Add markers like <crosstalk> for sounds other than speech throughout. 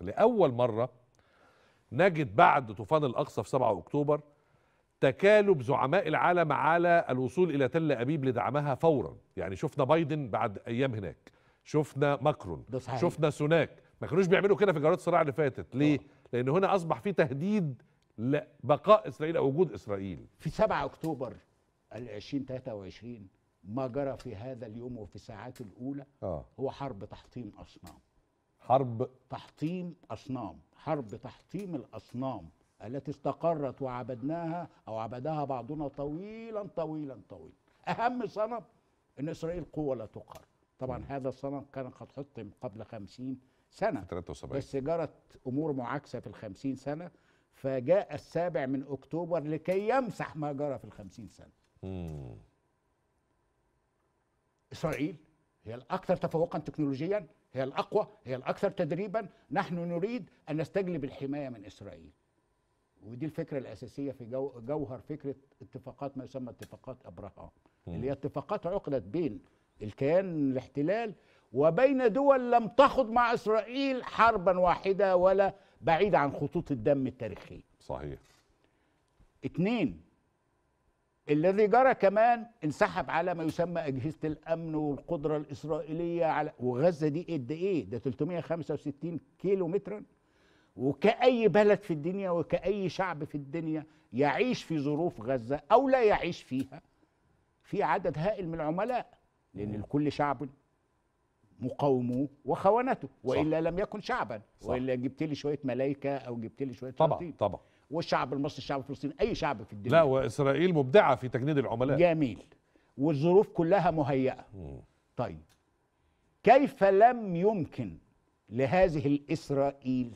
لأول مرة نجد بعد طوفان الأقصى في 7 أكتوبر تكالب زعماء العالم على الوصول إلى تل أبيب لدعمها فورا يعني شفنا بايدن بعد أيام هناك شفنا ماكرون شفنا سوناك ما كانوش بيعملوا كده في جولات الصراع اللي فاتت ليه؟ آه. لأن هنا أصبح في تهديد لبقاء إسرائيل أو وجود إسرائيل في 7 أكتوبر 2023 ما جرى في هذا اليوم وفي الساعات الأولى آه. هو حرب تحطيم أصنام حرب تحطيم أصنام حرب تحطيم الأصنام التي استقرت وعبدناها أو عبدها بعضنا طويلا طويلا طويلا أهم صنم أن إسرائيل قوة لا تقهر طبعا هذا الصنم كان قد حطم قبل خمسين سنة 73 بس جرت أمور معاكسة في الخمسين سنة فجاء السابع من أكتوبر لكي يمسح ما جرى في الخمسين سنة مم. إسرائيل هي الأكثر تفوقا تكنولوجيا هي الأقوى هي الأكثر تدريبا نحن نريد أن نستجلب الحماية من إسرائيل ودي الفكرة الأساسية في جو جوهر فكرة اتفاقات ما يسمى اتفاقات أبراهام اللي هي اتفاقات عقدت بين الكيان الاحتلال وبين دول لم تخض مع إسرائيل حربا واحدة ولا بعيدة عن خطوط الدم التاريخية صحيح اتنين الذي جرى كمان انسحب على ما يسمى أجهزة الأمن والقدرة الإسرائيلية على وغزة دي قد إيه؟, إيه؟ ده 365 كيلو مترا وكأي بلد في الدنيا وكأي شعب في الدنيا يعيش في ظروف غزة أو لا يعيش فيها في عدد هائل من العملاء لأن لكل شعب مقاومه وخونته وإلا صح. لم يكن شعبا صح. وإلا جبت لي شوية ملايكة أو جبت لي شوية طبعا طبعا والشعب المصري الشعب الفلسطيني اي شعب في الدنيا لا واسرائيل مبدعه في تجنيد العملاء جميل والظروف كلها مهيئه طيب كيف لم يمكن لهذه الاسرائيل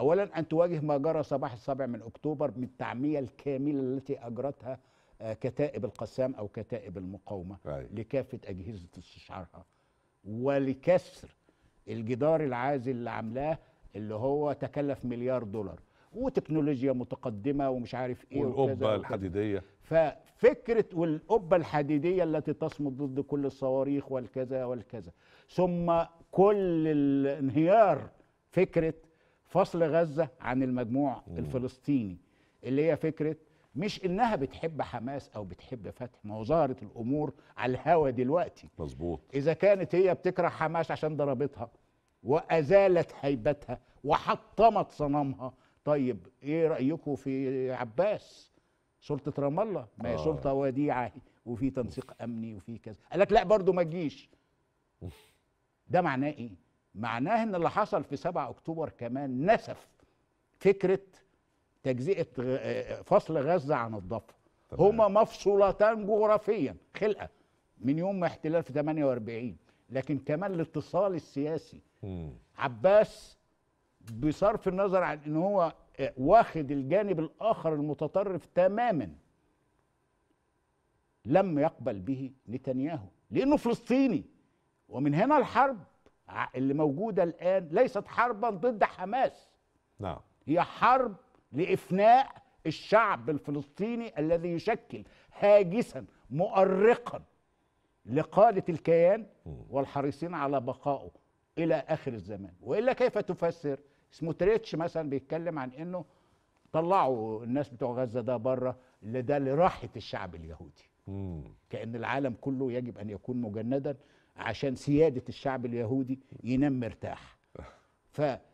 اولا ان تواجه ما جرى صباح السابع من اكتوبر من التعميه الكامله التي اجرتها آه، كتائب القسام او كتائب المقاومه أي. لكافه اجهزه استشعارها ولكسر الجدار العازل اللي عاملاه اللي هو تكلف مليار دولار وتكنولوجيا متقدمه ومش عارف ايه والقبه الحديديه ففكره والقبه الحديديه التي تصمد ضد كل الصواريخ والكذا والكذا ثم كل الانهيار فكره فصل غزه عن المجموع مم. الفلسطيني اللي هي فكره مش انها بتحب حماس او بتحب فتح ما هو ظهرت الامور على الهوا دلوقتي مظبوط اذا كانت هي بتكره حماس عشان ضربتها وازالت هيبتها وحطمت صنمها طيب ايه رايكم في عباس سلطه رام الله ما هي آه. سلطه وديعه وفي تنسيق امني وفي كذا قال لك لا برضه ما تجيش ده معناه ايه معناه ان اللي حصل في 7 اكتوبر كمان نسف فكره تجزئه آه، آه، فصل غزه عن الضفه هما مفصولتان جغرافيا خلقه من يوم احتلال في 48 لكن كمان الاتصال السياسي عباس بصرف النظر عن ان هو آه، واخد الجانب الاخر المتطرف تماما لم يقبل به نتنياهو لانه فلسطيني ومن هنا الحرب اللي موجوده الان ليست حربا ضد حماس نعم هي حرب لافناء الشعب الفلسطيني الذي يشكل هاجسا مؤرقا لقاده الكيان والحريصين على بقائه الى اخر الزمان والا كيف تفسر سموتريتش مثلا بيتكلم عن انه طلعوا الناس بتوع غزه ده بره لده لراحه الشعب اليهودي مم. كان العالم كله يجب ان يكون مجندا عشان سياده الشعب اليهودي ينام مرتاح ف <laughs>